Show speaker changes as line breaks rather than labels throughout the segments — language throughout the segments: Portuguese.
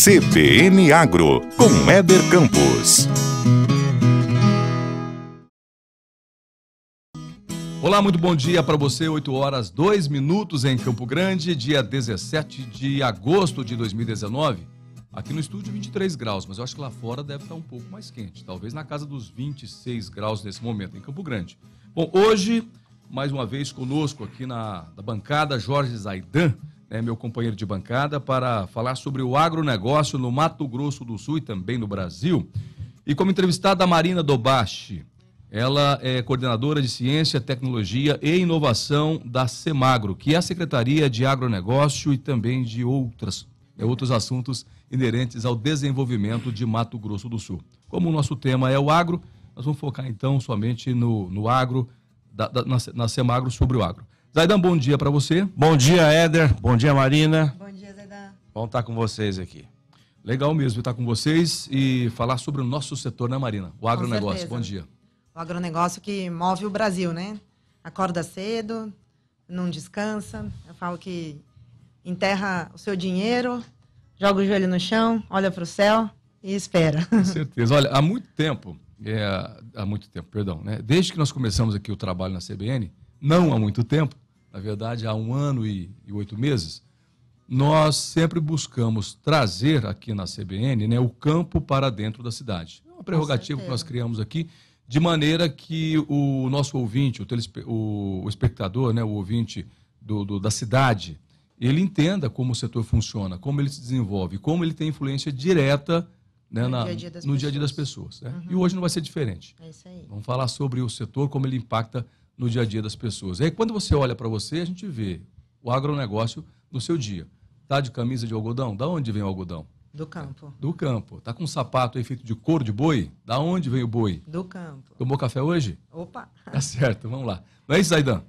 CBN Agro, com Éder Campos. Olá, muito bom dia para você. 8 horas 2 minutos em Campo Grande, dia 17 de agosto de 2019. Aqui no estúdio 23 graus, mas eu acho que lá fora deve estar tá um pouco mais quente, talvez na casa dos 26 graus nesse momento em Campo Grande. Bom, hoje mais uma vez conosco aqui na, na bancada Jorge Zaidan, é meu companheiro de bancada, para falar sobre o agronegócio no Mato Grosso do Sul e também no Brasil. E como entrevistada, a Marina Dobachi. Ela é coordenadora de Ciência, Tecnologia e Inovação da Semagro, que é a Secretaria de Agronegócio e também de outras, é, outros assuntos inerentes ao desenvolvimento de Mato Grosso do Sul. Como o nosso tema é o agro, nós vamos focar então somente no, no agro, da, da, na, na Semagro sobre o agro. Zaidan, bom dia para você. Bom dia, Éder. Bom dia, Marina. Bom dia, Zaidan. Bom estar com vocês aqui. Legal mesmo estar com vocês e falar sobre o nosso setor, né, Marina? O agronegócio. Bom dia.
O agronegócio que move o Brasil, né? Acorda cedo, não descansa. Eu falo que enterra o seu dinheiro, joga o joelho no chão, olha para o céu e espera. Com
certeza. Olha, há muito tempo, é, há muito tempo, perdão, né? Desde que nós começamos aqui o trabalho na CBN, não há muito tempo, na verdade há um ano e, e oito meses, nós sempre buscamos trazer aqui na CBN né, o campo para dentro da cidade. É uma prerrogativa que nós criamos aqui, de maneira que o nosso ouvinte, o, telespe... o espectador, né, o ouvinte do, do, da cidade, ele entenda como o setor funciona, como ele se desenvolve, como ele tem influência direta né, no, na, dia, -dia no dia a dia das pessoas. Né? Uhum. E hoje não vai ser diferente. É isso aí. Vamos falar sobre o setor, como ele impacta no dia a dia das pessoas. E aí, quando você olha para você, a gente vê o agronegócio no seu dia. Tá de camisa de algodão? Da onde vem o algodão?
Do campo.
Do campo. Tá com um sapato aí feito de couro de boi? Da onde vem o boi?
Do campo.
Tomou café hoje? Opa! Tá certo, vamos lá. Não é isso, Zaidan?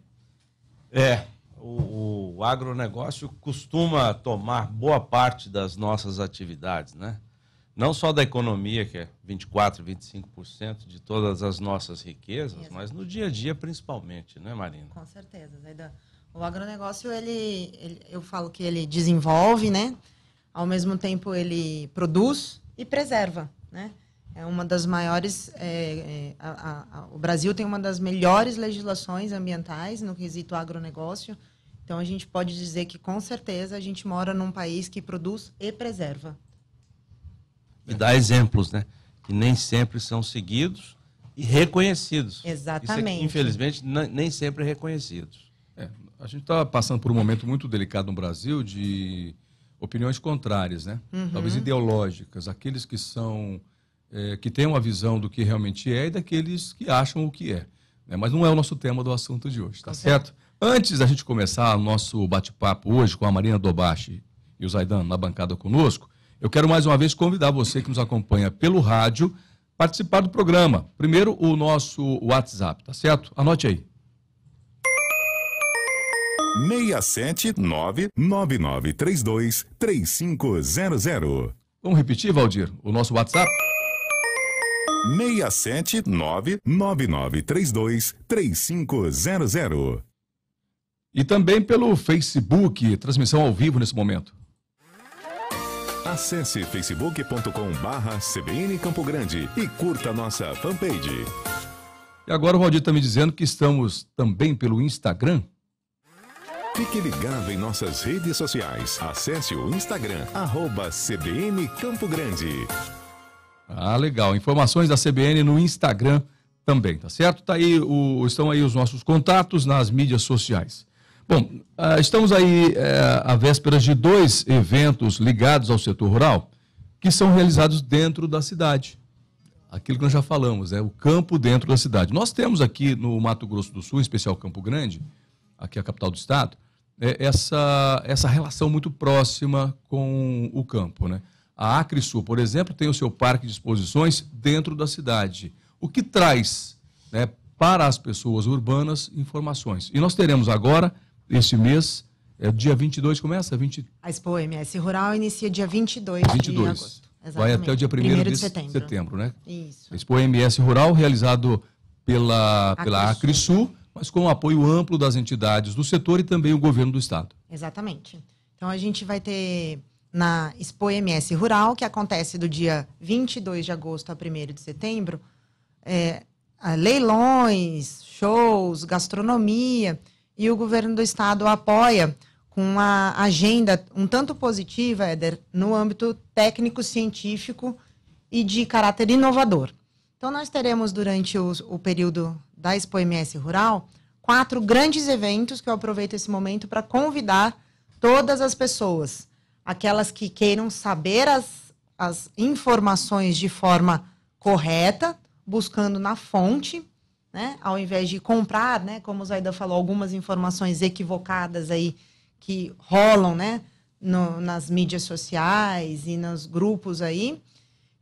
É. O, o agronegócio costuma tomar boa parte das nossas atividades, né? não só da economia, que é 24%, 25% de todas as nossas riquezas, mas no dia a dia principalmente, não é, Marina?
Com certeza, Zaidan. O agronegócio, ele, ele, eu falo que ele desenvolve, né? Ao mesmo tempo, ele produz e preserva, né? É uma das maiores. É, é, a, a, o Brasil tem uma das melhores legislações ambientais no quesito agronegócio. Então, a gente pode dizer que, com certeza, a gente mora num país que produz e preserva
e dar exemplos, né? Que nem sempre são seguidos e reconhecidos. É Exatamente. É, infelizmente, nem sempre é reconhecidos. É, a gente está passando por um momento muito delicado no
Brasil de opiniões contrárias, né? Uhum. Talvez ideológicas. Aqueles que são é, que têm uma visão do que realmente é e daqueles que acham o que é. Né? Mas não é o nosso tema do assunto de hoje, tá uhum. certo? Antes da gente começar o nosso bate-papo hoje com a Marina Dobashi e o Zaidan na bancada conosco, eu quero mais uma vez convidar você que nos acompanha pelo rádio participar do programa. Primeiro, o nosso WhatsApp, tá certo? Anote aí. 679-9932-3500. Vamos repetir, Valdir, o nosso WhatsApp? 679-9932-3500. E também pelo Facebook, transmissão ao vivo nesse momento. Acesse facebook.com barra CBN Campo Grande e curta nossa fanpage. E agora o Valdir está me dizendo que estamos também pelo Instagram. Fique ligado em nossas redes sociais. Acesse o Instagram, arroba CBN Campo Grande. Ah, legal. Informações da CBN no Instagram também, tá certo? Tá aí o, estão aí os nossos contatos nas mídias sociais. Bom, ah, estamos aí eh, à véspera de dois eventos ligados ao setor rural que são realizados dentro da cidade. Aquilo que nós já falamos, é o campo dentro da cidade. Nós temos aqui no Mato Grosso do Sul, em especial Campo Grande, aqui é a capital do estado, eh, essa, essa relação muito próxima com o campo. Né? A Sul por exemplo, tem o seu parque de exposições dentro da cidade, o que traz né, para as pessoas urbanas informações. E nós teremos agora este mês. É, dia 22 começa? 20...
A Expo MS Rural inicia dia 22, 22. de agosto. Exatamente. Vai até o dia 1 de, de, setembro. setembro, né? Isso.
Expo MS Rural, realizado pela, pela Acresul, Sul, mas com o apoio amplo das entidades do setor e também o governo do estado.
Exatamente. Então a gente vai ter na Expo MS Rural, que acontece do dia 22 de agosto a 1 de setembro, é, leilões, shows, gastronomia e o governo do estado apoia com uma agenda um tanto positiva, Éder, no âmbito técnico-científico e de caráter inovador. Então, nós teremos durante o, o período da Expo MS Rural quatro grandes eventos que eu aproveito esse momento para convidar todas as pessoas, aquelas que queiram saber as, as informações de forma correta, buscando na fonte, né? Ao invés de comprar, né? Como o Zaida falou, algumas informações equivocadas aí que rolam, né? No, nas mídias sociais e nos grupos aí.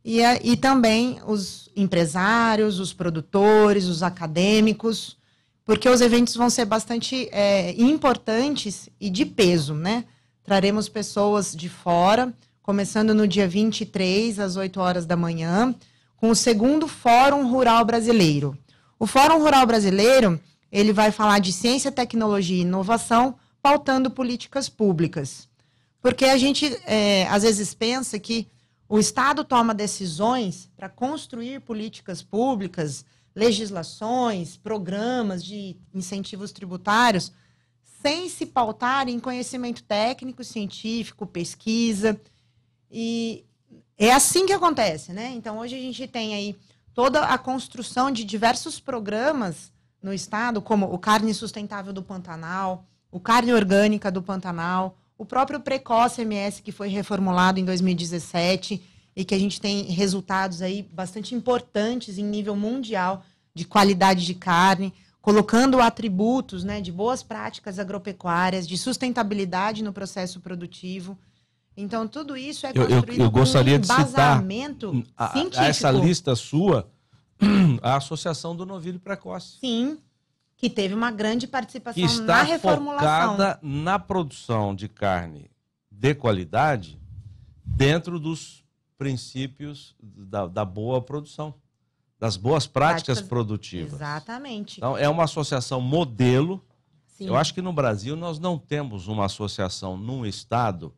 E, é, e também os empresários, os produtores, os acadêmicos, porque os eventos vão ser bastante é, importantes e de peso, né? Traremos pessoas de fora, começando no dia 23, às 8 horas da manhã, com o segundo Fórum Rural Brasileiro o Fórum Rural Brasileiro, ele vai falar de ciência, tecnologia e inovação, pautando políticas públicas. Porque a gente, é, às vezes, pensa que o Estado toma decisões para construir políticas públicas, legislações, programas de incentivos tributários, sem se pautar em conhecimento técnico, científico, pesquisa. E é assim que acontece, né? Então, hoje a gente tem aí toda a construção de diversos programas no estado, como o Carne Sustentável do Pantanal, o Carne Orgânica do Pantanal, o próprio Precoce MS, que foi reformulado em 2017 e que a gente tem resultados aí bastante importantes em nível mundial de qualidade de carne, colocando atributos né, de boas práticas agropecuárias, de sustentabilidade no processo produtivo. Então, tudo isso é construído eu, eu, eu gostaria com um embasamento de citar A, a essa lista
sua, a Associação do Novilho Precoce.
Sim, que teve uma grande participação está na reformulação. focada
na produção de carne de qualidade dentro dos princípios da, da boa produção, das boas práticas, práticas, produtivas.
Exatamente. Então, é
uma associação modelo. Sim. Eu acho que no Brasil nós não temos uma associação num estado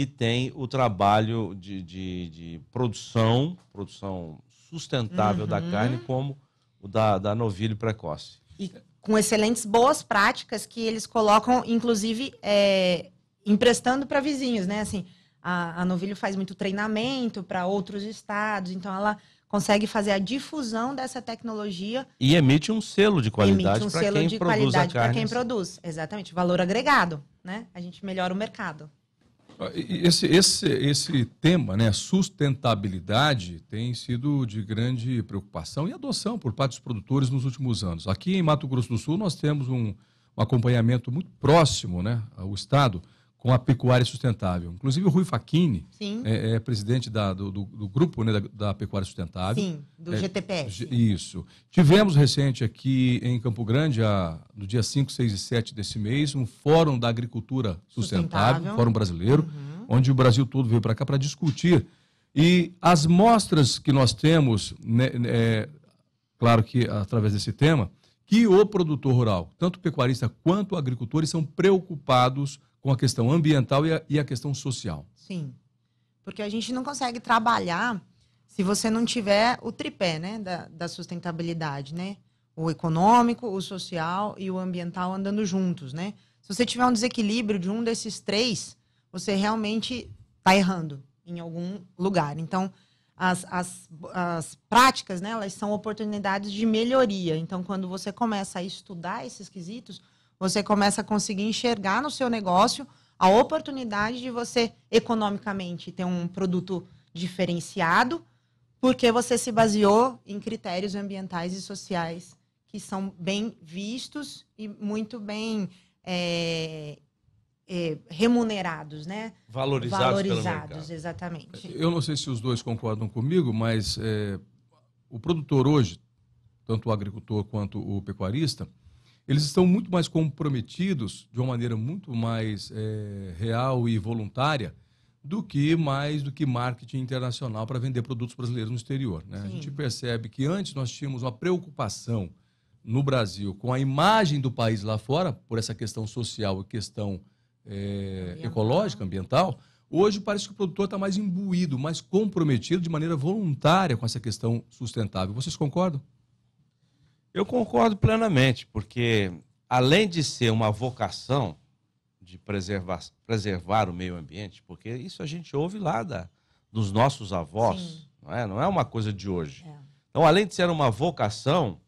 que tem o trabalho de, de, de produção, produção sustentável uhum. da carne, como o da, da novilho precoce.
E com excelentes boas práticas que eles colocam, inclusive é, emprestando para vizinhos, né? Assim, a, a novilho faz muito treinamento para outros estados, então ela consegue fazer a difusão dessa tecnologia.
E emite um selo de qualidade um para quem, quem produz de qualidade Para quem
produz, exatamente, valor agregado, né? A gente melhora o mercado.
Ah, esse, esse, esse tema, né, sustentabilidade, tem sido de grande preocupação e adoção por parte dos produtores nos últimos anos. Aqui em Mato Grosso do Sul, nós temos um, um acompanhamento muito próximo né, ao Estado com a pecuária sustentável. Inclusive o Rui Faquini é, é, presidente da, do, do, do, grupo né, da, da, pecuária sustentável. Sim, do é, GTPS. Isso. Tivemos recente aqui em Campo Grande, a, no dia 5, 6 e 7 desse mês, um fórum da agricultura sustentável, sustentável. fórum brasileiro, uhum. onde o Brasil todo veio para cá para discutir. E as mostras que nós temos, né, né, é, claro que através desse tema, que o produtor rural, tanto o pecuarista quanto o agricultor, são preocupados com a questão ambiental e a, e a questão social.
Sim. Porque a gente não consegue trabalhar se você não tiver o tripé né, da, da sustentabilidade, né? O econômico, o social e o ambiental andando juntos, né? Se você tiver um desequilíbrio de um desses três, você realmente está errando em algum lugar. Então, as, as, as práticas, né, elas são oportunidades de melhoria. Então, quando você começa a estudar esses quesitos, você começa a conseguir enxergar no seu negócio a oportunidade de você economicamente ter um produto diferenciado, porque você se baseou em critérios ambientais e sociais que são bem vistos e muito bem é, é, remunerados, né? Valorizados. Valorizados, exatamente. Eu
não sei se os dois concordam comigo, mas é, o produtor hoje, tanto o agricultor quanto o pecuarista, eles estão muito mais comprometidos de uma maneira muito mais é, real e voluntária do que mais do que marketing internacional para vender produtos brasileiros no exterior. Né? A gente percebe que antes nós tínhamos uma preocupação no Brasil com a imagem do país lá fora, por essa questão social e questão é, ambiental. ecológica, ambiental. Hoje parece que o produtor está mais imbuído, mais comprometido de maneira voluntária com essa questão sustentável. Vocês concordam?
Eu concordo plenamente, porque além de ser uma vocação de preservar, preservar o meio ambiente, porque isso a gente ouve lá da, dos nossos avós, não é? não é uma coisa de hoje. É. Então, além de ser uma vocação,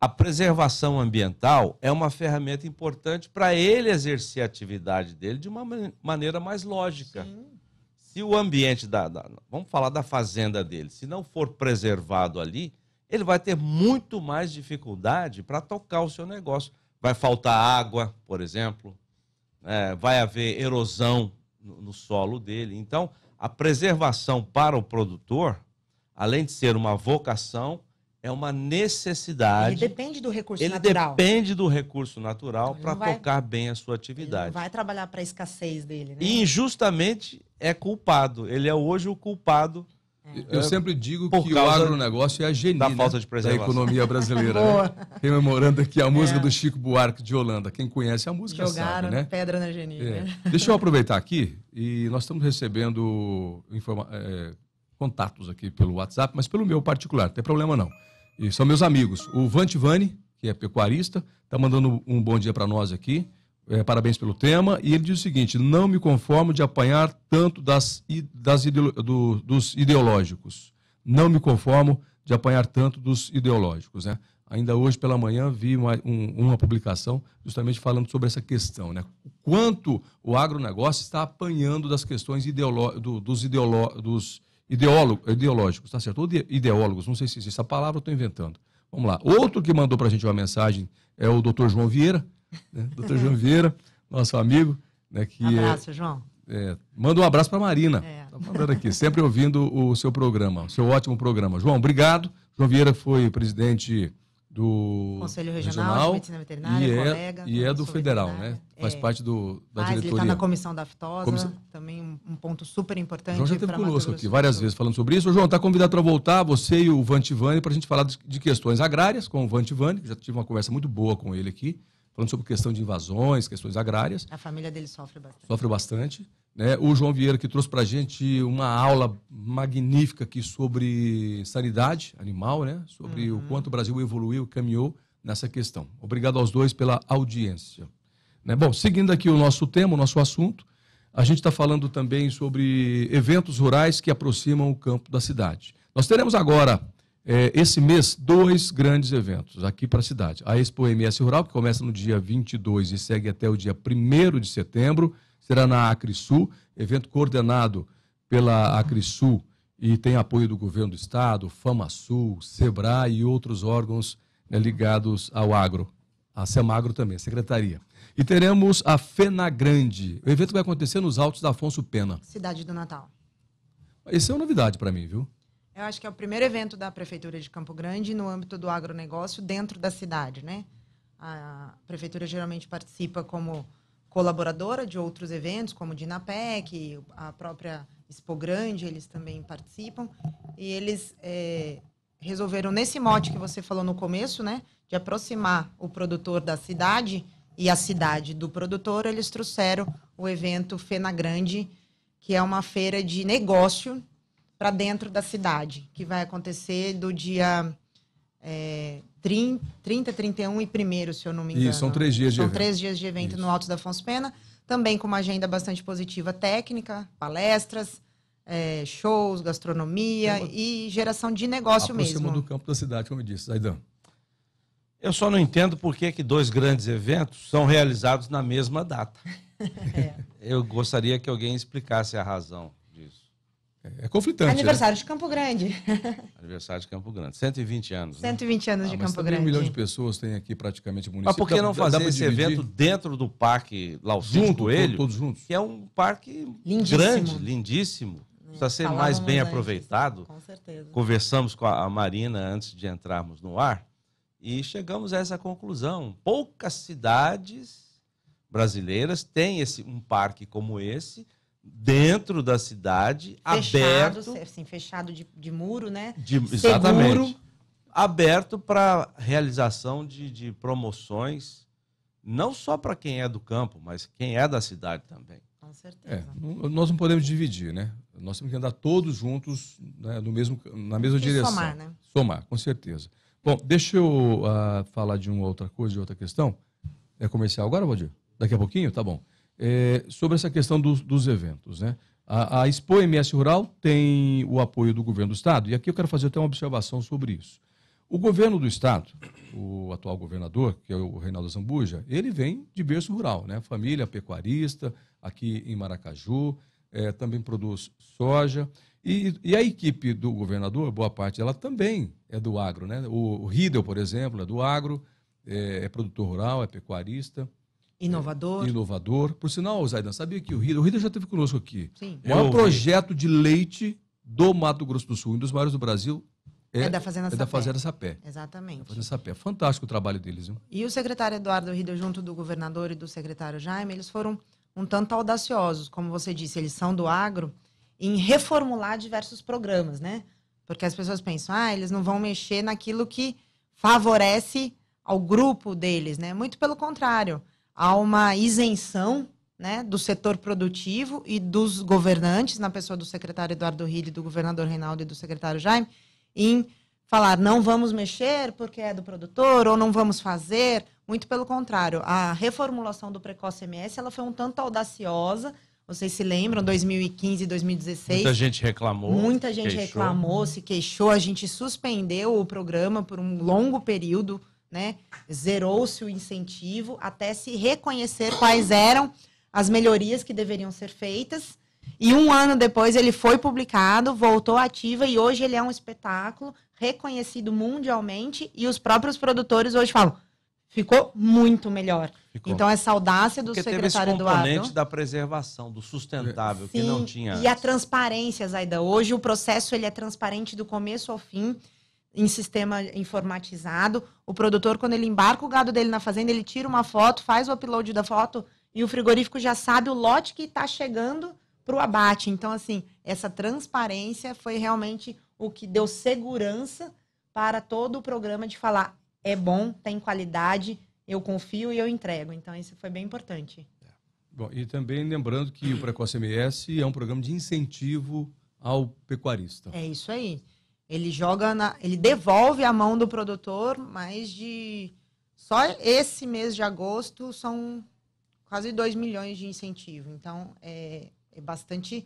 a preservação ambiental é uma ferramenta importante para ele exercer a atividade dele de uma maneira mais lógica. Sim. Se o ambiente da, da, Vamos falar da fazenda dele, se não for preservado ali, ele vai ter muito mais dificuldade para tocar o seu negócio. Vai faltar água, por exemplo, é, vai haver erosão no, no solo dele. Então, a preservação para o produtor, além de ser uma vocação, é uma necessidade. Ele
depende do recurso ele natural. Ele depende
do recurso natural para tocar bem a sua atividade. Ele
vai trabalhar para a escassez dele. Né? E
injustamente é culpado. Ele é hoje o culpado eu é, sempre digo Por que o
agronegócio é a geni da, falta de da economia brasileira. né? Rememorando aqui a é. música é. do Chico Buarque de Holanda. Quem conhece a música Jogaram sabe, né? pedra na geninha. É. Deixa eu aproveitar aqui e nós estamos recebendo é, contatos aqui pelo WhatsApp, mas pelo meu particular, não tem problema não. E são meus amigos. O Vantivani, que é pecuarista, está mandando um bom dia para nós aqui é, parabéns pelo tema, e ele diz o seguinte: não me conformo de apanhar tanto das, das ideolo, do, dos ideológicos. Não me conformo de apanhar tanto dos ideológicos. Né? Ainda hoje pela manhã vi uma, um, uma publicação justamente falando sobre essa questão. Né? O quanto o agronegócio está apanhando das questões ideolo, do, dos, ideolo, dos ideólogo, ideológicos, tá certo? Ou de, ideólogos, não sei se existe essa palavra, estou inventando. Vamos lá. Outro que mandou para a gente uma mensagem é o doutor João Vieira né? doutor João Vieira, nosso amigo. Né, que um é- abraço, é, João. É, manda um abraço para Marina. É. Tá mandando aqui, sempre ouvindo o seu programa, o seu ótimo programa. João, obrigado. João Vieira foi presidente do Conselho Regional, Regional de Medicina Veterinária, e é, colega. E é do federal, né? É. Faz é. parte do, da ah, diretoria. Ele está na comissão da aftosa, comissão...
também um, ponto super importante. João já esteve conosco
aqui várias vezes falando sobre isso. Ô, João, está convidado para voltar, você e o Vantivani, para a gente falar de, de questões agrárias com o Vantivani, já tive uma conversa muito boa com ele aqui falando sobre questão de invasões, questões agrárias.
A família dele sofre bastante.
Sofre bastante. Né? O João Vieira, que trouxe para a gente uma aula magnífica aqui sobre sanidade animal, né? sobre uhum. o quanto o Brasil evoluiu, caminhou nessa questão. Obrigado aos dois pela audiência. Né? Bom, seguindo aqui o nosso tema, o nosso assunto, a gente está falando também sobre eventos rurais que aproximam o campo da cidade. Nós teremos agora, é, esse mês, dois grandes eventos aqui para a cidade. A Expo MS Rural, que começa no dia 22 e segue até o dia 1 de setembro, será na Acrisul, evento coordenado pela Acrisul e tem apoio do governo do estado, FamaSul, SEBRAE e outros órgãos né, ligados ao agro. A Semagro também, a secretaria. E teremos a Fena Grande. O evento vai acontecer nos Altos da Afonso Pena.
Cidade do Natal.
esse é uma novidade para mim, viu?
Eu acho que é o primeiro evento da Prefeitura de Campo Grande no âmbito do agronegócio dentro da cidade, né? A Prefeitura geralmente participa como colaboradora de outros eventos, como o Dinapec, a própria Expo Grande, eles também participam. E eles é, resolveram, nesse mote que você falou no começo, né? De aproximar o produtor da cidade e a cidade do produtor, eles trouxeram o evento Fena Grande, que é uma feira de negócio para dentro da cidade, que vai acontecer do dia é, 30, 31 e 1 se eu não me engano. Isso, são três dias são de evento. São três dias de evento Isso. no Alto da Afonso Pena, também com uma agenda bastante positiva técnica, palestras, é, shows, gastronomia uma... e geração de negócio Aproximo mesmo. do
campo da cidade, como eu disse, Zaidan. Eu só não entendo por que, que dois grandes eventos são realizados na mesma data. é. Eu gostaria que alguém explicasse a razão. É, é conflitante. Aniversário
né? de Campo Grande.
Aniversário de Campo Grande. 120 anos. 120 né? anos ah, de Campo Grande. Um milhão de pessoas tem aqui praticamente
o município. Mas por que não fazer esse dividir? evento
dentro do Parque Laucino Junto, Coelho? Todos juntos. Que é um parque lindíssimo. grande, lindíssimo. Precisa ser mais bem antes, aproveitado. Com certeza. Conversamos com a Marina antes de entrarmos no ar e chegamos a essa conclusão. Poucas cidades brasileiras têm esse, um parque como esse dentro da cidade, fechado,
aberto. Assim, fechado de, de muro, né? De, exatamente. Seguro.
Aberto para realização de, de promoções, não só para quem é do campo, mas quem é da cidade também. Com certeza.
É, nós não podemos dividir, né? Nós temos que andar todos juntos né, no mesmo, na mesma e direção. Somar, né? Somar, com certeza. Bom, deixa eu uh, falar de uma outra coisa, de outra questão. É comercial agora, Valdir? Daqui a pouquinho? Tá bom é, sobre essa questão dos, dos eventos. Né? A, a, Expo MS Rural tem o apoio do governo do Estado, e aqui eu quero fazer até uma observação sobre isso. O governo do Estado, o atual governador, que é o Reinaldo Zambuja, ele vem de berço rural, né? família pecuarista, aqui em Maracaju, é, também produz soja. E, e, a equipe do governador, boa parte dela também é do agro. Né? O, o Riedel, por exemplo, é do agro, é, é produtor rural, é pecuarista.
É, inovador.
Inovador. Por sinal, Zaidan, sabia que o Rida, o Rida já esteve conosco aqui. Sim. O maior projeto de leite do Mato Grosso do Sul, um dos maiores do Brasil, é, é, da Fazenda é Sapé. Da Fazenda Sapé. Exatamente. Da Fazenda Sapé. Fantástico o trabalho deles.
E o secretário Eduardo Rida junto do governador e do secretário Jaime, eles foram um tanto audaciosos, como você disse, eles são do agro, em reformular diversos programas, né? Porque as pessoas pensam, ah, eles não vão mexer naquilo que favorece ao grupo deles, né? Muito pelo contrário há uma isenção né, do setor produtivo e dos governantes, na pessoa do secretário Eduardo Ridley, do governador Reinaldo e do secretário Jaime, em falar não vamos mexer porque é do produtor ou não vamos fazer. Muito pelo contrário, a reformulação do precoce MS ela foi um tanto audaciosa. Vocês se lembram, 2015 e 2016. Muita gente reclamou. Muita gente queixou. reclamou, se queixou. A gente suspendeu o programa por um longo período né? Zerou-se o incentivo até se reconhecer quais eram as melhorias que deveriam ser feitas. E um ano depois ele foi publicado, voltou ativa e hoje ele é um espetáculo reconhecido mundialmente. E os próprios produtores hoje falam: ficou muito melhor. Ficou. Então, essa audácia do Porque secretário teve esse componente Eduardo.
da preservação, do sustentável, Sim, que não tinha. E antes. a
transparência, Zaida. Hoje o processo ele é transparente do começo ao fim em sistema informatizado. O produtor, quando ele embarca o gado dele na fazenda, ele tira uma foto, faz o upload da foto e o frigorífico já sabe o lote que está chegando para o abate. Então, assim, essa transparência foi realmente o que deu segurança para todo o programa de falar é bom, tem qualidade, eu confio e eu entrego. Então, isso foi bem importante. É.
Bom, e também lembrando que o Precoce MS é um programa de incentivo ao pecuarista.
É isso aí. Ele joga na, ele devolve a mão do produtor mais de só esse mês de agosto são quase 2 milhões de incentivo. Então é, é bastante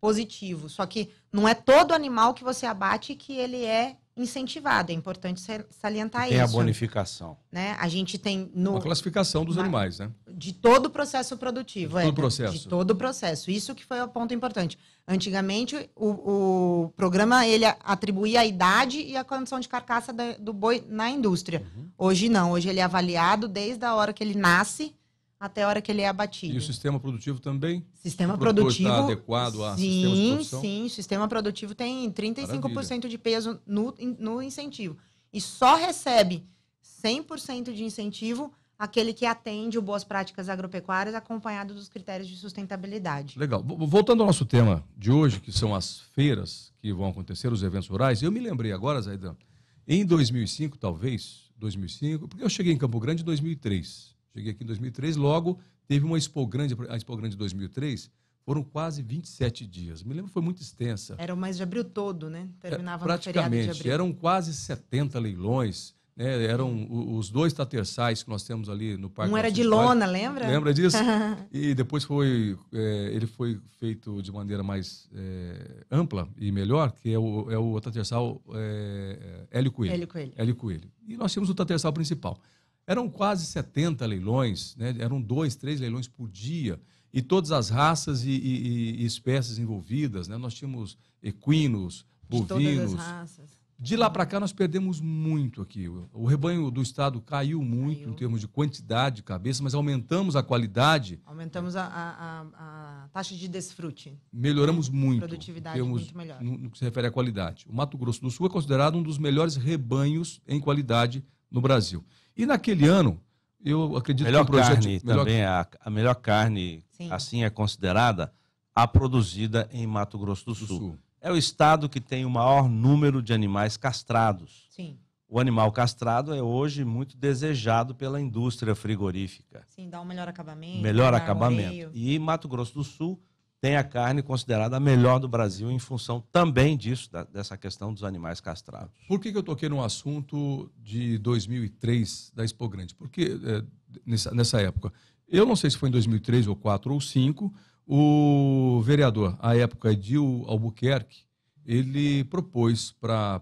positivo. Só que não é todo animal que você abate que ele é incentivado. É importante salientar tem isso. É a bonificação. Né? A gente tem no.
classificação dos na, animais, né? de
todo o processo produtivo. De todo o é, processo. De todo o processo. Isso que foi o ponto importante. Antigamente, o, o programa ele atribuía a idade e a condição de carcaça da, do boi na indústria. Uhum. Hoje não. Hoje ele é avaliado desde a hora que ele nasce até a hora que ele é abatido. E o
sistema produtivo também? Sistema produtivo. Está adequado a sim, Sim,
O sistema produtivo tem 35% Maravilha. de peso no, no incentivo. E só recebe 100% de incentivo aquele que atende o boas práticas agropecuárias acompanhado dos critérios de sustentabilidade.
Legal. Voltando ao nosso tema de hoje, que são as feiras que vão acontecer, os eventos rurais, eu me lembrei agora, Zaidan, em 2005, talvez, 2005, porque eu cheguei em Campo Grande em 2003. Cheguei aqui em 2003, logo teve uma Expo Grande, a Expo Grande de 2003, foram quase 27 dias. Me lembro foi muito extensa.
Era o mês de abril todo, né? É, Terminava é, praticamente, no feriado de abril. Eram
quase 70 leilões né? Eram os dois tatersais que nós temos ali no parque. Um era de lona, lembra? Lembra disso? e depois foi é, ele foi feito de maneira mais é, ampla e melhor, que é o, é o tatersal é, é Hélio Coelho. Hélio Coelho. Hélio Coelho. E nós tínhamos o tatersal principal. Eram quase 70 leilões, né? eram dois, três leilões por dia e todas as raças e, e, e espécies envolvidas. Né? Nós tínhamos equinos, bovinos, de lá para cá, nós perdemos muito aqui. O rebanho do Estado caiu muito caiu. em termos de quantidade de cabeça, mas aumentamos a qualidade.
Aumentamos a, a, a taxa de desfrute. Melhoramos muito. Produtividade termos, muito melhor.
No, no, que se refere à qualidade. O Mato Grosso do Sul é considerado um dos melhores rebanhos em qualidade no Brasil. E naquele ano,
eu acredito melhor que o projeto... Carne, melhor... também é a, a melhor carne, Sim. assim é considerada, a produzida em Mato Grosso do, do Sul. Sul. É o estado que tem o maior número de animais castrados. Sim. O animal castrado é hoje muito desejado pela indústria frigorífica.
Sim, dá um melhor acabamento. Melhor acabamento.
E Mato Grosso do Sul tem a carne considerada a melhor do Brasil em função também disso, da, dessa questão dos animais castrados.
Por que, que eu toquei no assunto de 2003 da Expo Grande? Porque é, nessa, nessa época, eu não sei se foi em 2003 ou 4 ou 5, o vereador, à época, Edil Albuquerque, ele propôs para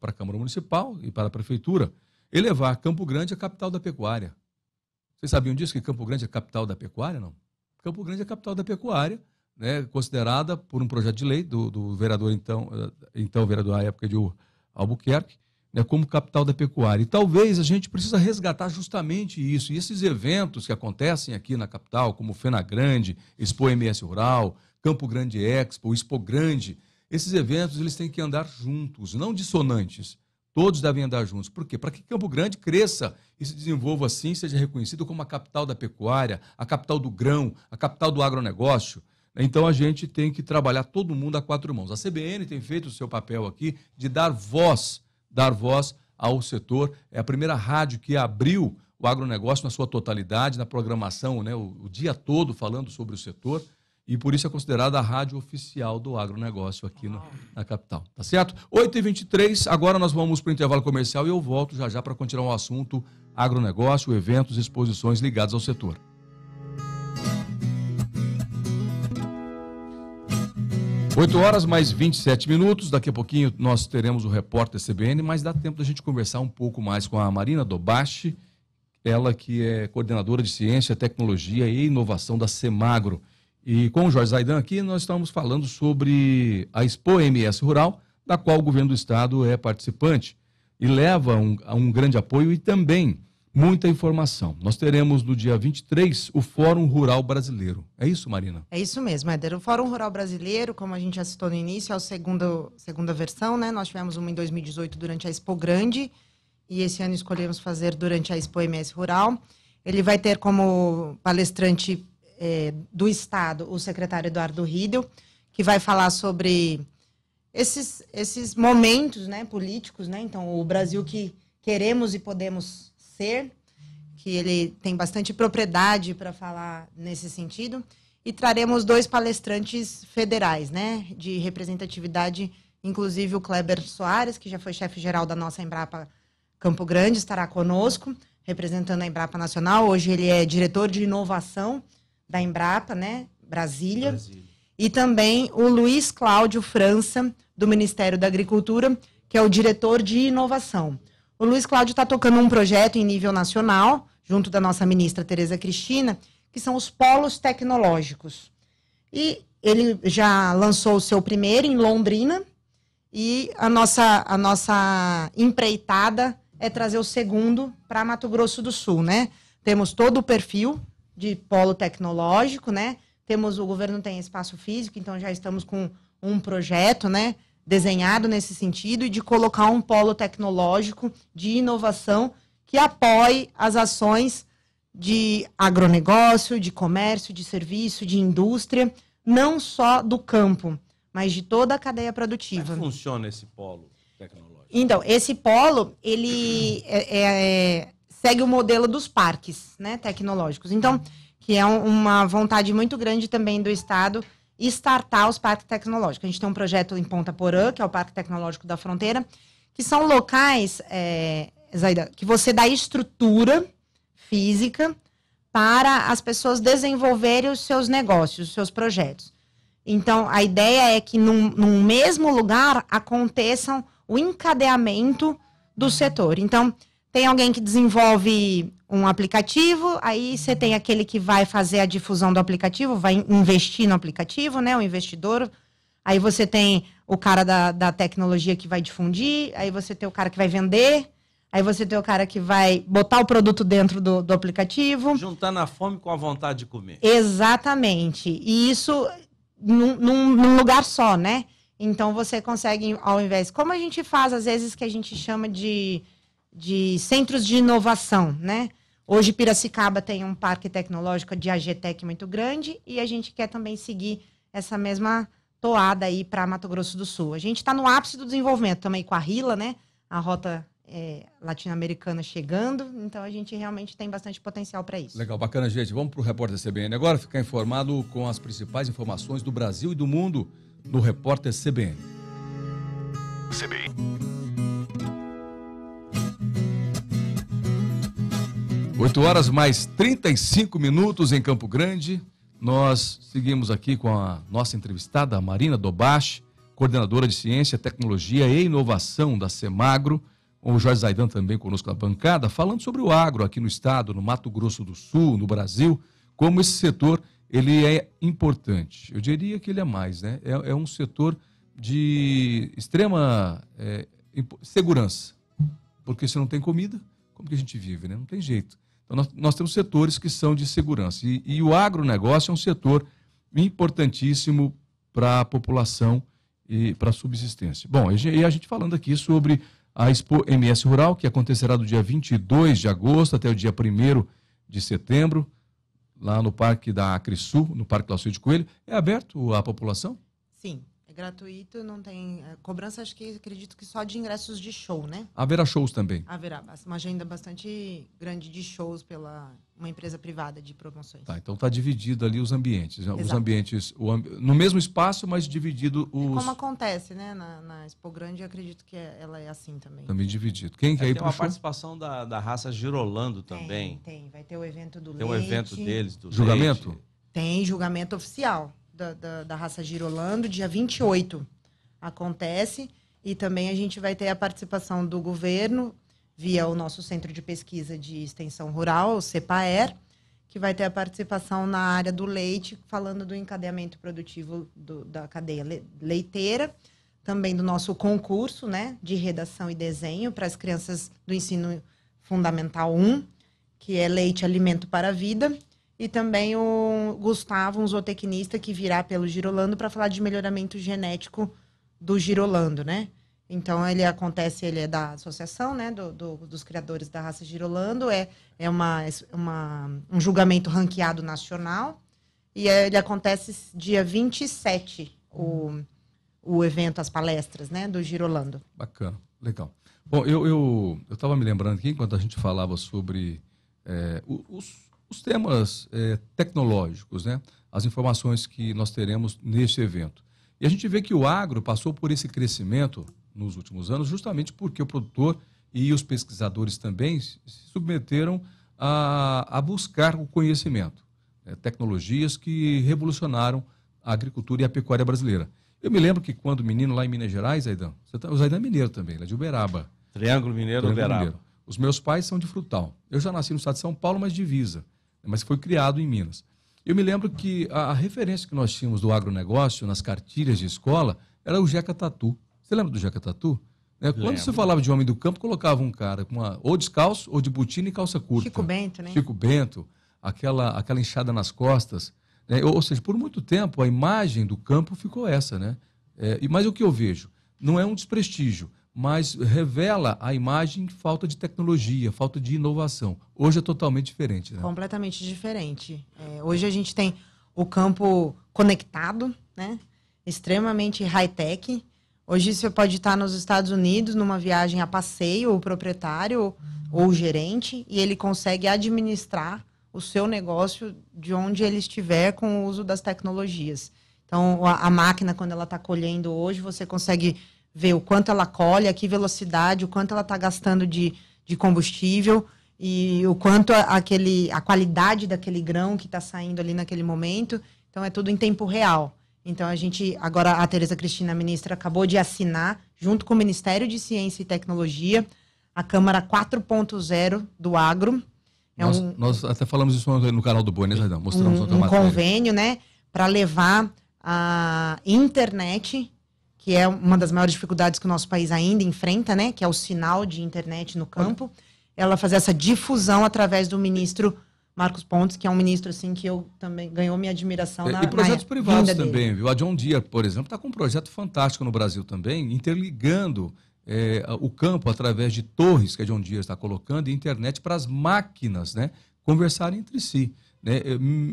a Câmara Municipal e para a Prefeitura elevar Campo Grande à capital da pecuária. Vocês sabiam disso, que Campo Grande é a capital da pecuária? Não. Campo Grande é a capital da pecuária, né, considerada por um projeto de lei do, do vereador, então, eh, então vereador à época, Edil Albuquerque, né, como capital da pecuária. E talvez a gente precisa resgatar justamente isso. E esses eventos que acontecem aqui na capital, como Fena Grande, Expo MS Rural, Campo Grande Expo, Expo Grande, esses eventos eles têm que andar juntos, não dissonantes. Todos devem andar juntos. Por quê? Para que Campo Grande cresça e se desenvolva assim, seja reconhecido como a capital da pecuária, a capital do grão, a capital do agronegócio. Então a gente tem que trabalhar todo mundo a quatro mãos. A CBN tem feito o seu papel aqui de dar voz dar voz ao setor. É a primeira rádio que abriu o agronegócio na sua totalidade, na programação, né, o, o dia todo falando sobre o setor. E por isso é considerada a rádio oficial do agronegócio aqui no, na capital. Tá certo? 8h23, agora nós vamos para o intervalo comercial e eu volto já já para continuar o assunto agronegócio, eventos, exposições ligados ao setor. 8 horas mais 27 minutos. Daqui a pouquinho nós teremos o repórter CBN, mas dá tempo da gente conversar um pouco mais com a Marina Dobache, ela que é coordenadora de Ciência, Tecnologia e Inovação da Semagro. E com o Jorge Zaidan aqui, nós estamos falando sobre a Expo MS Rural, da qual o governo do estado é participante e leva um, um grande apoio e também muita informação. Nós teremos no dia 23 o Fórum Rural Brasileiro. É isso, Marina?
É isso mesmo, Éder. O Fórum Rural Brasileiro, como a gente já citou no início, é a segunda, segunda versão, né? Nós tivemos uma em 2018 durante a Expo Grande e esse ano escolhemos fazer durante a Expo MS Rural. Ele vai ter como palestrante é, do Estado o secretário Eduardo Rídeo, que vai falar sobre esses, esses momentos né, políticos, né? Então, o Brasil que queremos e podemos ser, que ele tem bastante propriedade para falar nesse sentido. E traremos dois palestrantes federais, né, de representatividade, inclusive o Kleber Soares, que já foi chefe-geral da nossa Embrapa Campo Grande, estará conosco, representando a Embrapa Nacional. Hoje ele é diretor de inovação da Embrapa, né, Brasília. Brasília. E também o Luiz Cláudio França, do Ministério da Agricultura, que é o diretor de inovação. O Luiz Cláudio está tocando um projeto em nível nacional, junto da nossa ministra Tereza Cristina, que são os polos tecnológicos. E ele já lançou o seu primeiro em Londrina, e a nossa, a nossa empreitada é trazer o segundo para Mato Grosso do Sul, né? Temos todo o perfil de polo tecnológico, né? Temos o governo tem espaço físico, então já estamos com um projeto, né, desenhado nesse sentido e de colocar um polo tecnológico de inovação que apoie as ações de agronegócio, de comércio, de serviço, de indústria, não só do campo, mas de toda a cadeia produtiva. Como
é funciona esse polo tecnológico?
Então, esse polo, ele é, é, é, segue o modelo dos parques né, tecnológicos. Então, que é uma vontade muito grande também do Estado estartar startar os parques tecnológicos. A gente tem um projeto em Ponta Porã, que é o Parque Tecnológico da Fronteira, que são locais, é, Zaida, que você dá estrutura física para as pessoas desenvolverem os seus negócios, os seus projetos. Então, a ideia é que num, num mesmo lugar aconteçam o encadeamento do setor. Então, tem alguém que desenvolve um aplicativo, aí você tem aquele que vai fazer a difusão do aplicativo, vai investir no aplicativo, né? O investidor. Aí você tem o cara da, da tecnologia que vai difundir, aí você tem o cara que vai vender, aí você tem o cara que vai botar o produto dentro do, do aplicativo.
Juntando a fome com a vontade de comer.
Exatamente. E isso num, num, num lugar só, né? Então você consegue, ao invés. Como a gente faz, às vezes, que a gente chama de de centros de inovação, né? Hoje Piracicaba tem um parque tecnológico de AGTEC muito grande e a gente quer também seguir essa mesma toada aí para Mato Grosso do Sul. A gente está no ápice do desenvolvimento também com a RILA, né? A rota é, latino-americana chegando, então a gente realmente tem bastante potencial para isso.
Legal, bacana, gente. Vamos para o Repórter CBN agora ficar informado com as principais informações do Brasil e do mundo no Repórter CBN. CBN. 8 horas mais 35 minutos em Campo Grande. Nós seguimos aqui com a nossa entrevistada, a Marina Dobache, coordenadora de Ciência, Tecnologia e Inovação da Semagro, com o Jorge Zaidan também conosco na bancada, falando sobre o agro aqui no estado, no Mato Grosso do Sul, no Brasil, como esse setor ele é importante. Eu diria que ele é mais, né? É, é um setor de extrema é, segurança, porque se não tem comida, como que a gente vive, né? Não tem jeito. Então, nós, nós temos setores que são de segurança. E, e o agronegócio é um setor importantíssimo para a população e para a subsistência. Bom, e a gente falando aqui sobre a Expo MS Rural, que acontecerá do dia 22 de agosto até o dia 1 de setembro, lá no Parque da Acrisul, no Parque Lacio de Coelho. É aberto à população?
Sim, gratuito, não tem é, cobrança, acho que acredito que só de ingressos de show, né? Haverá shows também. Haverá uma agenda bastante grande de shows pela uma empresa privada de promoções. Tá, então está
dividido ali os ambientes, né? os ambientes no mesmo espaço, mas dividido é os. como
acontece, né? Na, na Expo Grande, eu acredito que é, ela é assim também.
Também dividido. Quem é, quer ir para show? Tem participação da, da raça Girolando também. Tem,
tem, vai ter o evento do tem Leite. Tem o evento deles do Julgamento. Leite. Tem julgamento oficial da, da, da raça Girolando, dia 28 acontece. E também a gente vai ter a participação do governo via o nosso Centro de Pesquisa de Extensão Rural, o CEPAER, que vai ter a participação na área do leite, falando do encadeamento produtivo do, da cadeia leiteira, também do nosso concurso né, de redação e desenho para as crianças do ensino fundamental 1, que é leite alimento para a vida e também o Gustavo, um zootecnista que virá pelo Girolando para falar de melhoramento genético do Girolando, né? Então ele acontece, ele é da associação, né, do, do, dos criadores da raça Girolando, é, é uma, uma, um julgamento ranqueado nacional e é, ele acontece dia 27, o, o evento, as palestras, né, do Girolando. Bacana,
legal. Bom, eu estava eu, estava me lembrando aqui, enquanto a gente falava sobre é, os os temas é, tecnológicos, né? as informações que nós teremos neste evento. E a gente vê que o agro passou por esse crescimento nos últimos anos, justamente porque o produtor e os pesquisadores também se submeteram a, a buscar o conhecimento, né? tecnologias que revolucionaram a agricultura e a pecuária brasileira. Eu me lembro que quando menino lá em Minas Gerais, Zaidan, tá, o Zaidan é mineiro também, ele é de Uberaba. Triângulo Mineiro, Triângulo Uberaba. Mineiro. Os meus pais são de Frutal. Eu já nasci no estado de São Paulo, mas divisa mas foi criado em Minas. Eu me lembro que a, a referência que nós tínhamos do agronegócio nas cartilhas de escola era o Jeca Tatu. Você lembra do Jeca Tatu? É, quando você falava de homem do campo, colocava um cara com uma, ou descalço, ou de botina e calça curta. Chico Bento, né? Chico Bento, aquela, aquela inchada nas costas. Né? Ou, ou, seja, por muito tempo a imagem do campo ficou essa, né? É, mas o que eu vejo? Não é um desprestígio, mas revela a imagem falta de tecnologia, falta de inovação. Hoje é totalmente diferente.
Né? Completamente diferente. É, hoje a gente tem o campo conectado, né? extremamente high-tech. Hoje você pode estar nos Estados Unidos numa viagem a passeio, o proprietário ou o gerente, e ele consegue administrar o seu negócio de onde ele estiver com o uso das tecnologias. Então, a, a máquina, quando ela está colhendo hoje, você consegue ver o quanto ela colhe, a que velocidade, o quanto ela está gastando de, de combustível e o quanto a, aquele, a qualidade daquele grão que está saindo ali naquele momento. Então, é tudo em tempo real. Então, a gente, agora a Tereza Cristina, a ministra, acabou de assinar, junto com o Ministério de Ciência e Tecnologia, a Câmara 4.0 do Agro. É nós, um,
nós, até falamos isso no canal do Boi, né, Zaidan? Mostramos um, um
convênio, né, para levar a internet que é uma das maiores dificuldades que o nosso país ainda enfrenta, né? Que é o sinal de internet no campo. Ela fazer essa difusão através do ministro Marcos Pontes, que é um ministro assim que eu também ganhou minha admiração. É, na, e projetos na privados também, dele. viu?
A John Deere, por exemplo, está com um projeto fantástico no Brasil também, interligando é, o campo através de torres que a John Deere está colocando e internet para as máquinas, né? Conversarem entre si, né?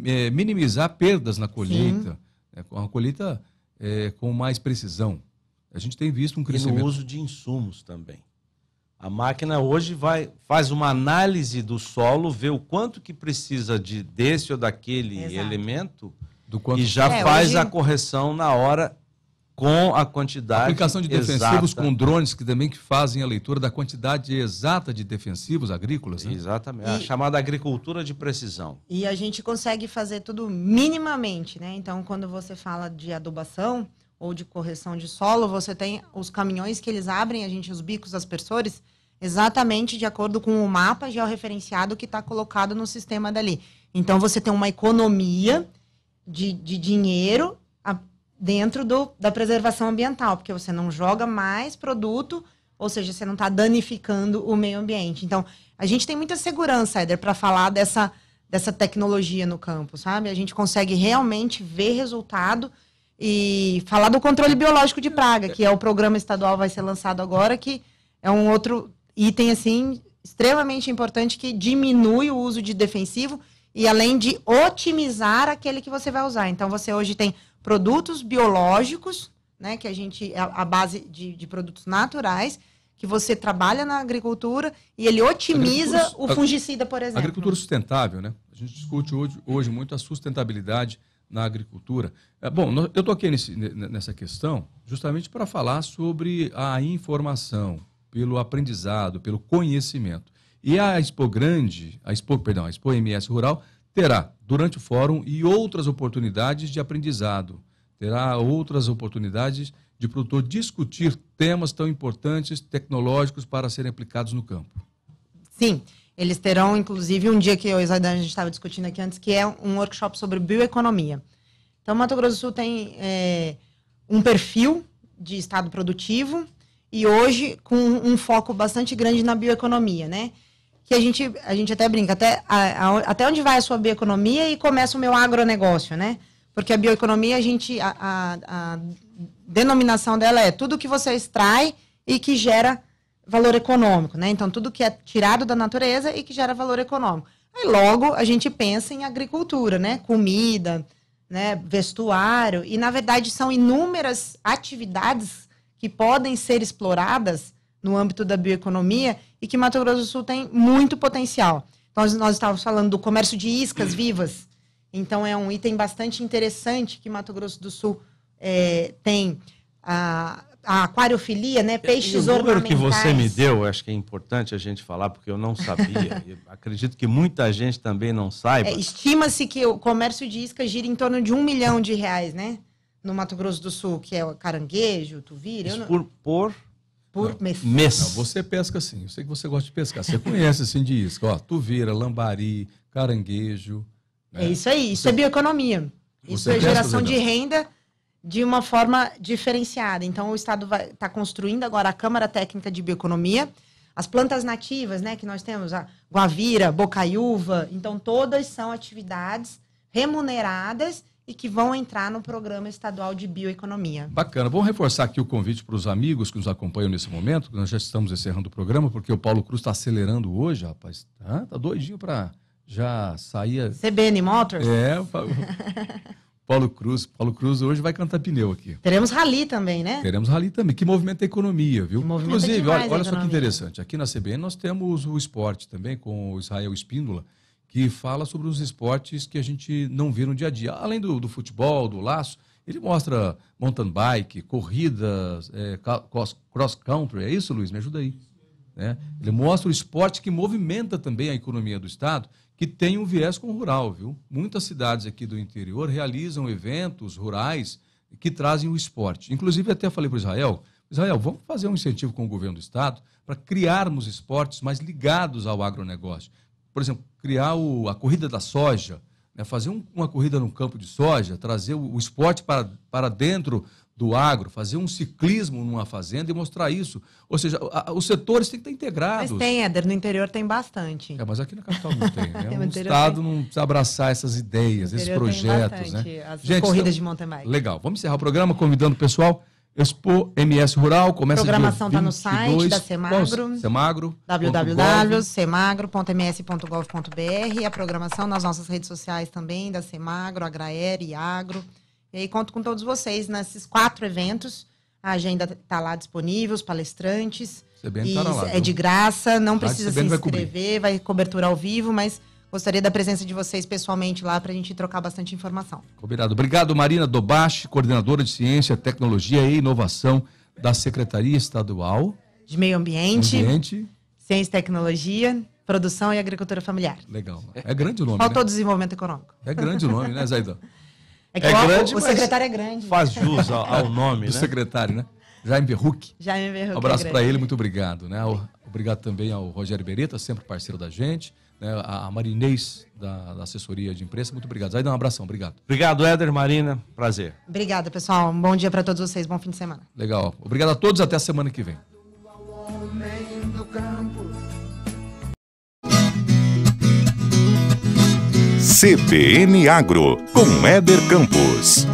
É, é, minimizar perdas na colheita, né? uma colheita
é, com mais precisão. A gente
tem visto um crescimento. E no uso
de insumos também. A máquina hoje vai, faz uma análise do solo, vê o quanto que precisa de desse ou daquele Exato. elemento e já é, faz hoje... a correção na hora com a quantidade. aplicação de defensivos exata. com drones que também que fazem
a leitura da quantidade exata de defensivos agrícolas. Né? Exatamente. E, a chamada agricultura de
precisão.
E a gente consegue fazer tudo minimamente, né? Então, quando você fala de adubação ou de correção de solo, você tem os caminhões que eles abrem, a gente, os bicos aspersores, exatamente de acordo com o mapa georreferenciado que está colocado no sistema dali. Então, você tem uma economia de, de dinheiro dentro do, da preservação ambiental, porque você não joga mais produto, ou seja, você não está danificando o meio ambiente. Então, a gente tem muita segurança, Eder, para falar dessa, dessa tecnologia no campo, sabe? A gente consegue realmente ver resultado e falar do controle biológico de praga, que é o programa estadual vai ser lançado agora, que é um outro item assim extremamente importante que diminui o uso de defensivo e além de otimizar aquele que você vai usar. Então você hoje tem produtos biológicos, né, que a gente a, é a base de, de, produtos naturais que você trabalha na agricultura e ele otimiza o fungicida, por exemplo.
Agricultura sustentável, né? A gente discute hoje, hoje muito a sustentabilidade na agricultura. É, bom, eu toquei nesse, nessa questão justamente para falar sobre a informação, pelo aprendizado, pelo conhecimento. E a Expo Grande, a Expo, perdão, a Expo MS Rural terá, durante o fórum, e outras oportunidades de aprendizado. Terá outras oportunidades de produtor discutir temas tão importantes, tecnológicos, para serem aplicados no campo.
Sim. Eles terão, inclusive, um dia que eu e a gente estava discutindo aqui antes, que é um workshop sobre bioeconomia. Então, Mato Grosso do Sul tem é, um perfil de estado produtivo e hoje com um foco bastante grande na bioeconomia, né? que a gente, a gente até brinca, até, a, a, até onde vai a sua bioeconomia e começa o meu agronegócio, né? Porque a bioeconomia, a gente, a, a, a denominação dela é tudo que você extrai e que gera valor econômico, né? Então, tudo que é tirado da natureza e que gera valor econômico. Aí, logo, a gente pensa em agricultura, né? Comida, né? vestuário. E, na verdade, são inúmeras atividades que podem ser exploradas no âmbito da bioeconomia e que Mato Grosso do Sul tem muito potencial. Nós, nós estávamos falando do comércio de iscas vivas, então é um item bastante interessante que Mato Grosso do Sul é, tem. A, a aquariofilia, né? Peixes ornamentais. o número que você me
deu, acho que é importante a gente falar, porque eu não sabia. eu acredito que muita gente também não saiba. É,
Estima-se que o comércio de isca gira em torno de um milhão de reais, né? No Mato Grosso do Sul, que é o caranguejo, tuvira. Não... Por, por por não, mês.
mês. Não,
você pesca sim. Eu sei que você gosta de pescar. Você conhece assim de isca. Ó, tuveira, lambari,
caranguejo. Né? É isso aí. Isso você... é bioeconomia.
Isso é geração de
renda de uma forma diferenciada. Então, o Estado está construindo agora a Câmara Técnica de Bioeconomia. As plantas nativas, né, que nós temos, a guavira, bocaiúva, então todas são atividades remuneradas e que vão entrar no Programa Estadual de Bioeconomia.
Bacana. Vamos reforçar aqui o convite para os amigos que nos acompanham nesse momento, nós já estamos encerrando o programa, porque o Paulo Cruz está acelerando hoje, rapaz. Está ah, tá doidinho para já sair... A... CBN
Motors? É,
o Paulo... Cruz. Paulo Cruz hoje vai cantar pneu aqui. Teremos
rally também, né?
Teremos rally também, que movimenta a economia, viu? Inclusive, olha, olha só que interessante. Aqui na CBN nós temos o esporte também, com o Israel Espíndola que fala sobre os esportes que a gente não vê no dia a dia. Além do, do futebol, do laço, ele mostra mountain bike, corridas, é, cross country. É isso, Luiz? Me ajuda aí. Né? Ele mostra o esporte que movimenta também a economia do Estado, que tem um viés com o rural, viu? Muitas cidades aqui do interior realizam eventos rurais que trazem o esporte. Inclusive, até falei para o Israel, Israel, vamos fazer um incentivo com o governo do Estado para criarmos esportes mais ligados ao agronegócio. Por exemplo, criar o, a corrida da soja, né? fazer um, uma corrida no campo de soja, trazer o, o esporte para, para dentro do agro, fazer um ciclismo numa fazenda e mostrar isso. Ou seja, a, a, os setores têm que estar integrados. Mas tem,
Éder, no interior tem bastante. É, mas aqui na capital não tem. Né? o Estado
tem. não precisa abraçar essas ideias, esses projetos. Né? As Gente, corridas então, de mountain bike. Legal. Vamos encerrar o programa convidando o pessoal Expo MS Rural começa a Programação está no site da Semagro. Semagro.
www.semagro.ms.gov.br. A programação nas nossas redes sociais também, da Semagro, Agraer e Agro. E aí conto com todos vocês nesses quatro eventos. A agenda está lá disponível, os palestrantes. CBN tá lá, é de graça, não precisa se inscrever, vai, vai cobertura ao vivo, mas Gostaria da presença de vocês pessoalmente lá para a gente trocar bastante informação.
Combinado. Obrigado, Marina Dobache, coordenadora de Ciência, Tecnologia e Inovação da Secretaria Estadual
de Meio Ambiente, Ambiente. Ciência e Tecnologia Produção e Agricultura Familiar.
Legal. É grande o nome. Faltou né? desenvolvimento econômico. É grande o nome, né, Zaidão? É, é o, grande, o secretário é grande. Faz jus ao, ao nome, Do né? secretário, né? Jaime Huck. Jaime Huck. Um abraço é para ele, muito obrigado, né? Obrigado também ao Rogério Beretta, sempre parceiro da gente né, a Marinês da, da, assessoria de imprensa. Muito obrigado. Zaidan, um abração, obrigado. Obrigado, Éder, Marina, prazer.
Obrigada, pessoal. Um bom dia para todos vocês, bom fim de semana.
Legal. Obrigado a todos, até a semana que vem.
CBN Agro, com Éder Campos.